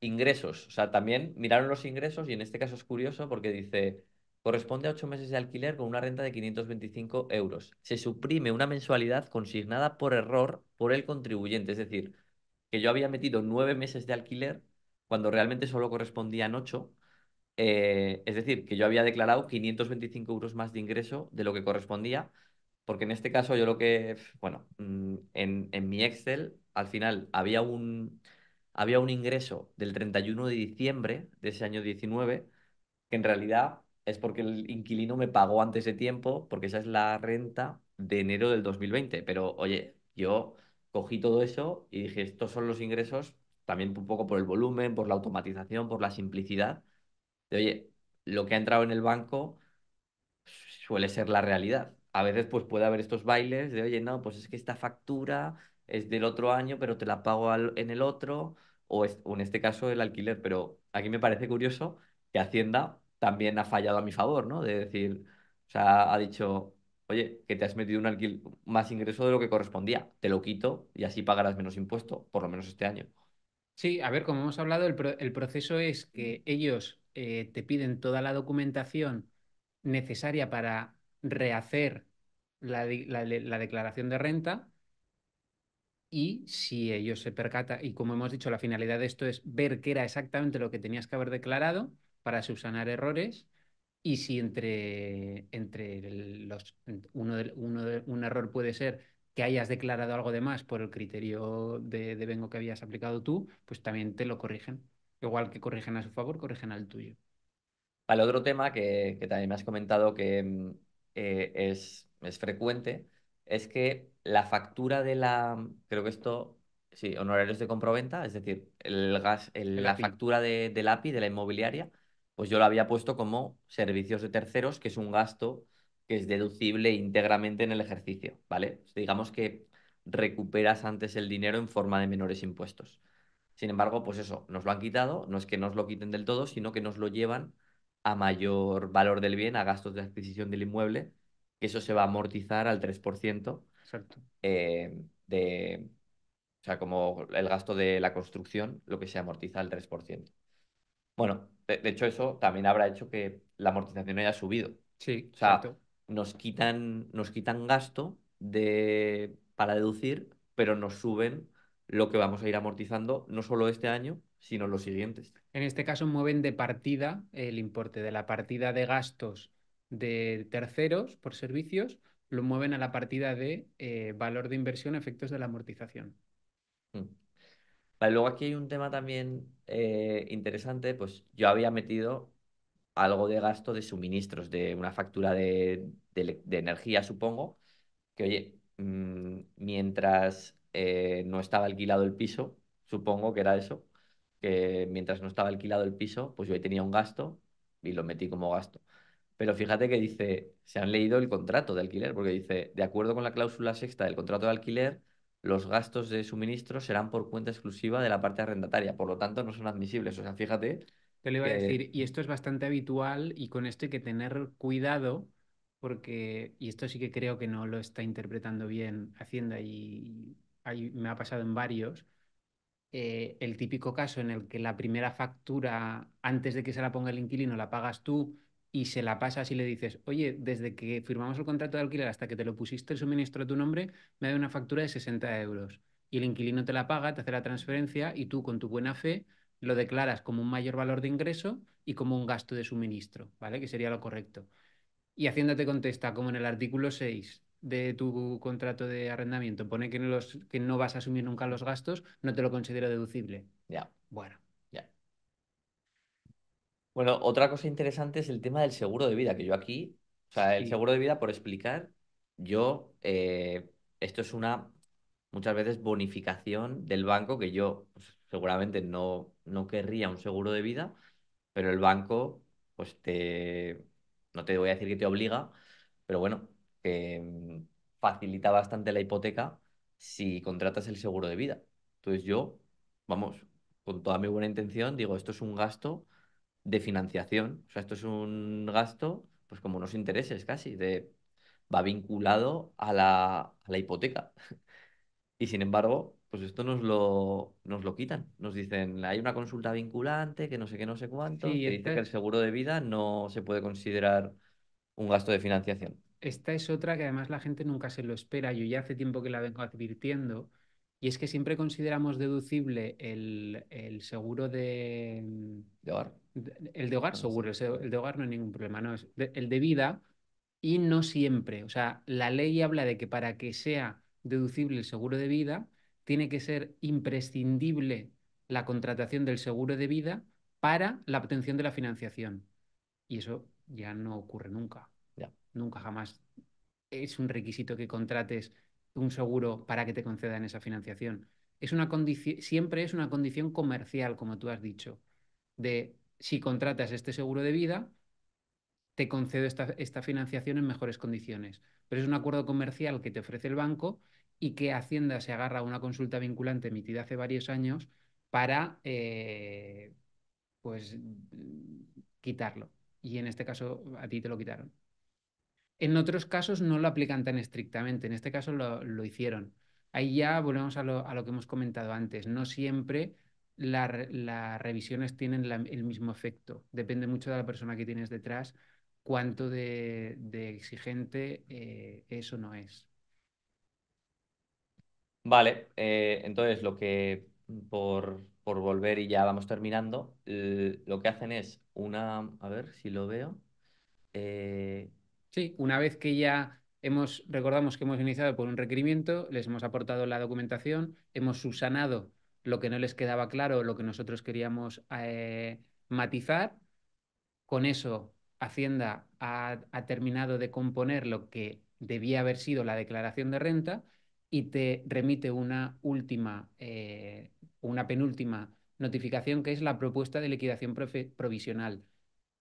ingresos. O sea, también miraron los ingresos y en este caso es curioso porque dice, corresponde a ocho meses de alquiler con una renta de 525 euros. Se suprime una mensualidad consignada por error por el contribuyente. Es decir, que yo había metido nueve meses de alquiler cuando realmente solo correspondían ocho eh, es decir, que yo había declarado 525 euros más de ingreso de lo que correspondía, porque en este caso yo lo que, bueno, mm, en, mi Excel al final había un, había un ingreso del 31 de diciembre de ese año 19, que en realidad es porque el inquilino me pagó antes de tiempo, porque esa es la renta de enero del 2020. Pero oye, yo cogí todo eso y dije, estos son los ingresos, también un poco por el volumen, por la automatización, por la simplicidad oye, lo que ha entrado en el banco suele ser la realidad. A veces pues puede haber estos bailes de, oye, no, pues es que esta factura es del otro año, pero te la pago en el otro, o, en este caso el alquiler. Pero aquí me parece curioso que Hacienda también ha fallado a mi favor, ¿no? De decir, o sea, ha dicho, oye, que te has metido un alquiler más ingreso de lo que correspondía, te lo quito y así pagarás menos impuesto, por lo menos este año. Sí, a ver, como hemos hablado, el, el proceso es que mm. ellos eh, te piden toda la documentación necesaria para rehacer la, declaración de renta y si ellos se percatan, y como hemos dicho, la finalidad de esto es ver qué era exactamente lo que tenías que haber declarado para subsanar errores y si entre, entre los, uno, de, uno de, un error puede ser que hayas declarado algo de más por el criterio de, de vengo que habías aplicado tú, pues también te lo corrigen. Igual que corrigen a su favor, corrigen al tuyo. Al otro tema que, también me has comentado que mm, eh, es, frecuente es que la factura de la. Creo que esto. Sí, honorarios de comproventa, es decir, el gas, la factura de, del API, de la inmobiliaria, pues yo lo había puesto como servicios de terceros, que es un gasto que es deducible íntegramente en el ejercicio, ¿vale? digamos que recuperas antes el dinero en forma de menores impuestos. Sin embargo, pues eso, nos lo han quitado, no es que nos lo quiten del todo, sino que nos lo llevan a mayor valor del bien, a gastos de adquisición del inmueble, que eso se va a amortizar al 3% Exacto. Eh, de, o sea, como el gasto de la construcción, lo que se amortiza al 3%. Bueno, de, hecho eso también habrá hecho que la amortización haya subido. Sí, o sea, exacto. nos quitan, nos quitan gasto de, para deducir, pero nos suben lo que vamos a ir amortizando no solo este año, sino los siguientes. En este caso mueven de partida el importe de la partida de gastos de terceros por servicios, lo mueven a la partida de eh, valor de inversión, efectos de la amortización. Mm. Vale, luego aquí hay un tema también eh, interesante, pues yo había metido algo de gasto de suministros, de una factura de, energía, supongo, que oye, mm, mientras eh, no estaba alquilado el piso, supongo que era eso, que mientras no estaba alquilado el piso, pues yo ahí tenía un gasto y lo metí como gasto. Pero fíjate que dice, se han leído el contrato de alquiler, porque dice, de acuerdo con la cláusula sexta del contrato de alquiler, los gastos de suministro serán por cuenta exclusiva de la parte arrendataria, por lo tanto no son admisibles. O sea, fíjate. Te lo iba a decir, y esto es bastante habitual y con esto hay que tener cuidado porque, y esto sí que creo que no lo está interpretando bien Hacienda y me ha pasado en varios, eh, el típico caso en el que la primera factura, antes de que se la ponga el inquilino, la pagas tú y se la pasas y le dices, oye, desde que firmamos el contrato de alquiler hasta que te lo pusiste el suministro a tu nombre, me da una factura de 60 euros. Y el inquilino te la paga, te hace la transferencia y tú, con tu buena fe, lo declaras como un mayor valor de ingreso y como un gasto de suministro, ¿vale? Que sería lo correcto. Y haciéndote contesta, como en el artículo 6 de tu contrato de arrendamiento pone que no, los, que no vas a asumir nunca los gastos, no te lo considero deducible. Ya. Bueno. Ya. Bueno, otra cosa interesante es el tema del seguro de vida, que yo aquí, o sea, el seguro de vida, por explicar, yo, eh, esto es una, muchas veces, bonificación del banco que yo pues, seguramente no, no querría un seguro de vida, pero el banco, pues te, no te voy a decir que te obliga, pero bueno, que em, facilita bastante la hipoteca si contratas el seguro de vida. Entonces yo, vamos, con toda mi buena intención, digo, esto es un gasto de financiación, o sea, esto es un gasto, pues como unos intereses casi, de, va vinculado a la, hipoteca. [laughs] y sin embargo, pues esto nos lo, nos lo quitan. Nos dicen, hay una consulta vinculante, que no sé qué, no sé cuánto, y dice que este el seguro de vida no se puede considerar un gasto de financiación esta es otra que además la gente nunca se lo espera. Yo ya hace tiempo que la vengo advirtiendo. Y es que siempre consideramos deducible el, seguro de... Mm, ¿De hogar? El de hogar, ah, seguro. El de hogar no hay ningún problema. No, es el de vida y no siempre. O sea, la ley habla de que para que sea deducible el seguro de vida, tiene que ser imprescindible la contratación del seguro de vida para la obtención de la financiación. Y eso ya no ocurre nunca nunca jamás es un requisito que contrates un seguro para que te concedan esa financiación. Es una siempre es una condición comercial, como tú has dicho, de si contratas este seguro de vida, te concedo esta, financiación en mejores condiciones. Pero es un acuerdo comercial que te ofrece el banco y que Hacienda se agarra a una consulta vinculante emitida hace varios años para eh, pues quitarlo. Y en este caso a ti te lo quitaron. En otros casos no lo aplican tan estrictamente, en este caso lo, hicieron. Ahí ya volvemos a lo, que hemos comentado antes. No siempre las revisiones tienen el mismo efecto. Depende mucho de la persona que tienes detrás, cuánto de, exigente eh, es o no es. Vale, eh, entonces lo que por, por, volver y ya vamos terminando, lo que hacen es una, a ver si lo veo, eh, Sí, una vez que ya hemos, recordamos que hemos iniciado por un requerimiento, les hemos aportado la documentación, hemos subsanado lo que no les quedaba claro, lo que nosotros queríamos eh, matizar. Con eso, Hacienda ha, terminado de componer lo que debía haber sido la declaración de renta y te remite una última, eh, una penúltima notificación que es la propuesta de liquidación provisional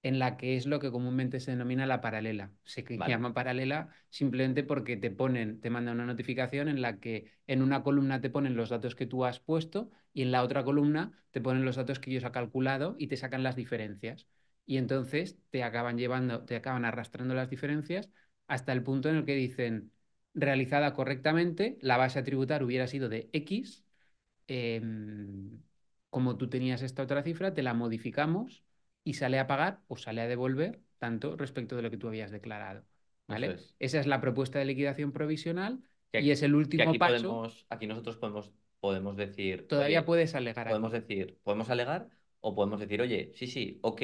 en la que es lo que comúnmente se denomina la paralela. Se llama paralela simplemente porque te ponen, te mandan una notificación en la que en una columna te ponen los datos que tú has puesto y en la otra columna te ponen los datos que ellos han calculado y te sacan las diferencias. Y entonces te acaban llevando, te acaban arrastrando las diferencias hasta el punto en el que dicen, realizada correctamente, la base a tributar hubiera sido de X. Em, como tú tenías esta otra cifra, te la modificamos y sale a pagar o sale a devolver tanto respecto de lo que tú habías declarado. ¿vale? Esa es la propuesta de liquidación provisional y es el último aquí paso. aquí nosotros podemos, podemos decir. Todavía puedes alegar. Podemos decir, podemos alegar o podemos decir, oye, sí, sí, ok,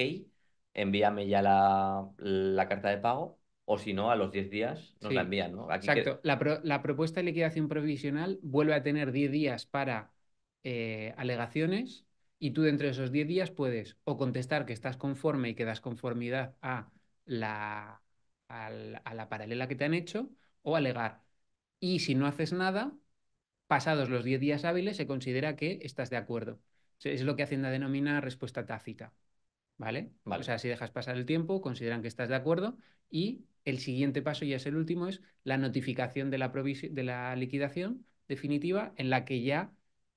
envíame ya la, carta de pago. O si no, a los 10 días nos la envían. ¿no? Exacto. La, propuesta de liquidación provisional vuelve a tener 10 días para eh, alegaciones y tú dentro de esos 10 días puedes o contestar que estás conforme y que das conformidad a la, a la, paralela que te han hecho o alegar. Y si no haces nada, pasados los 10 días hábiles se considera que estás de acuerdo. Es lo que Hacienda denomina respuesta tácita. ¿Vale? ¿Vale? O sea, si dejas pasar el tiempo, consideran que estás de acuerdo y el siguiente paso, y es el último, es la notificación de la, de la liquidación definitiva en la que ya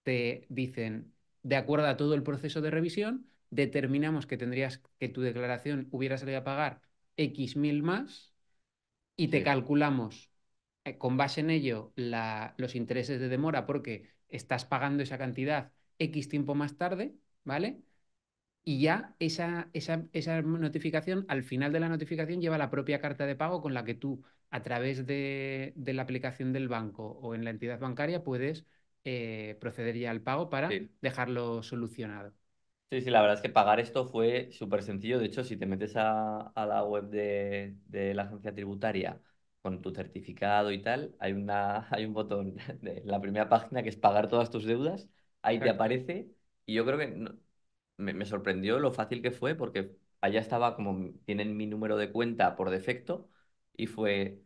te dicen de acuerdo a todo el proceso de revisión, determinamos que tendrías que tu declaración hubiera salido a pagar X mil más y te calculamos eh, con base en ello la, los intereses de demora porque estás pagando esa cantidad X tiempo más tarde, ¿vale? Y ya esa, esa, notificación, al final de la notificación, lleva la propia carta de pago con la que tú, a través de la aplicación del banco o en la entidad bancaria, puedes eh, procedería al pago para dejarlo solucionado. Sí, sí, la verdad es que pagar esto fue súper sencillo. De hecho, si te metes a, la web de, la agencia tributaria con tu certificado y tal, hay, una, [laughs] hay un botón de la primera página que es pagar todas tus deudas. Ahí te aparece y yo creo que me, sorprendió lo fácil que fue porque allá estaba como tienen mi número de cuenta por defecto y fue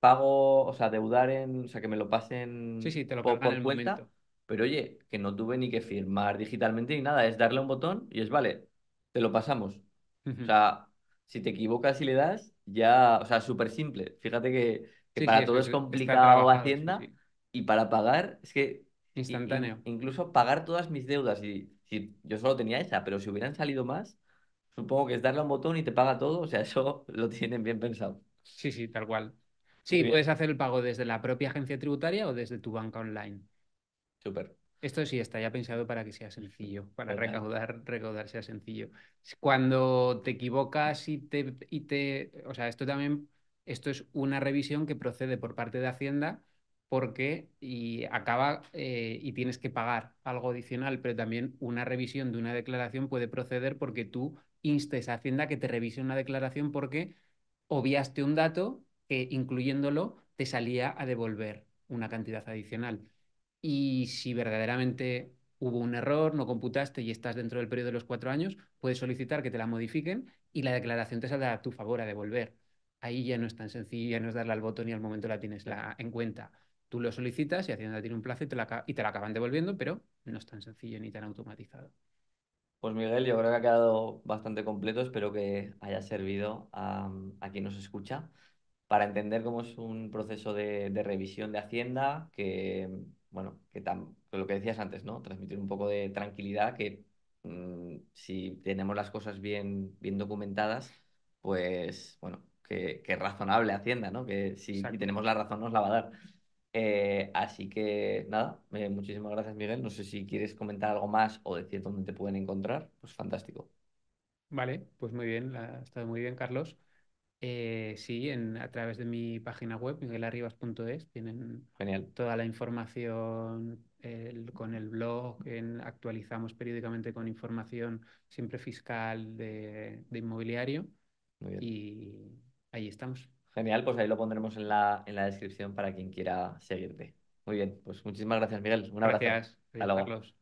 pago, o sea, deudar en, o sea, que me lo pasen sí, sí, te lo por, cuenta. Pero oye, que no tuve ni que firmar digitalmente ni nada, es darle un botón y es vale, te lo pasamos. O sea, si te equivocas y le das, ya, o sea, súper simple. Fíjate que, para todo es complicado Hacienda y para pagar es que... Instantáneo. incluso pagar todas mis deudas y, si yo solo tenía esa, pero si hubieran salido más, supongo que es darle un botón y te paga todo, o sea, [laughs] eso lo tienen bien pensado. Sí, sí, tal cual. Sí, puedes hacer el pago desde la propia agencia tributaria o desde tu banca online. Súper. Esto sí está ya pensado para que sea sencillo, para recaudar, recaudar sea sencillo. Cuando te equivocas y te, y te, o sea, esto también, esto es una revisión que procede por parte de Hacienda porque y acaba eh, y tienes que pagar algo adicional, pero también una revisión de una declaración puede proceder porque tú instes a Hacienda que te revise una declaración porque obviaste un dato que incluyéndolo te salía a devolver una cantidad adicional. Y si verdaderamente hubo un error, no computaste y estás dentro del periodo de los cuatro años, puedes solicitar que te la modifiquen y la declaración te saldrá a tu favor a devolver. Ahí ya no es tan sencillo, ya no es darle al botón y al momento la tienes la, en cuenta. Tú lo solicitas y Hacienda tiene un plazo y te, la, y te la acaban devolviendo, pero no es tan sencillo ni tan automatizado. Pues Miguel, yo creo que ha quedado bastante completo. Espero que haya servido a quien nos escucha para entender cómo es un proceso de, revisión de Hacienda, que, bueno, que lo que decías antes, ¿no? Transmitir un poco de tranquilidad, que mm, si tenemos las cosas bien, bien documentadas, pues, bueno, que, que razonable Hacienda, ¿no? Que si, tenemos la razón nos la va a dar. Eh, así que nada, eh, muchísimas gracias Miguel. No sé si quieres comentar algo más o decir dónde te pueden encontrar. Pues fantástico. Vale, pues muy bien, ha estado muy bien Carlos. Eh, sí, en, a través de mi página web, miguelarribas.es, tienen toda la información con el blog, en, actualizamos periódicamente con información siempre fiscal de, inmobiliario y ahí estamos. Genial, pues ahí lo pondremos en la, en la descripción para quien quiera seguirte. Muy bien, pues muchísimas gracias Miguel. Un abrazo. Gracias, Hasta luego. Carlos.